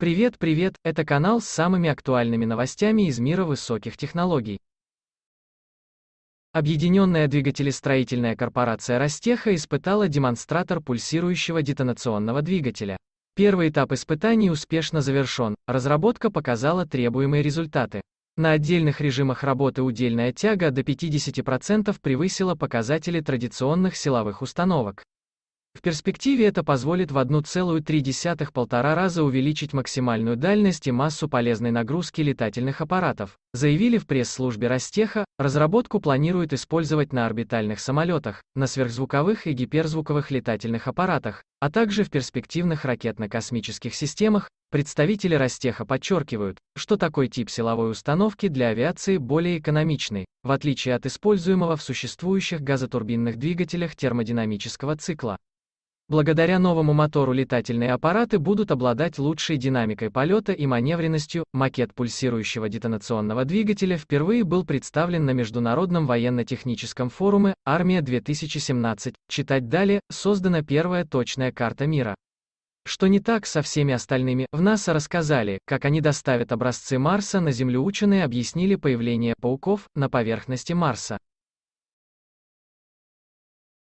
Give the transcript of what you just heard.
Привет, привет, это канал с самыми актуальными новостями из мира высоких технологий. Объединенная двигателестроительная корпорация Ростеха испытала демонстратор пульсирующего детонационного двигателя. Первый этап испытаний успешно завершен, разработка показала требуемые результаты. На отдельных режимах работы удельная тяга до 50% превысила показатели традиционных силовых установок. В перспективе это позволит в 1,3-1,5 раза увеличить максимальную дальность и массу полезной нагрузки летательных аппаратов, заявили в пресс-службе Ростеха, разработку планируют использовать на орбитальных самолетах, на сверхзвуковых и гиперзвуковых летательных аппаратах, а также в перспективных ракетно-космических системах, представители Ростеха подчеркивают, что такой тип силовой установки для авиации более экономичный, в отличие от используемого в существующих газотурбинных двигателях термодинамического цикла. Благодаря новому мотору летательные аппараты будут обладать лучшей динамикой полета и маневренностью. Макет пульсирующего детонационного двигателя впервые был представлен на Международном военно-техническом форуме «Армия-2017». Читать далее, создана первая точная карта мира. Что не так со всеми остальными? В НАСА рассказали, как они доставят образцы Марса на Землю ученые объяснили появление пауков на поверхности Марса.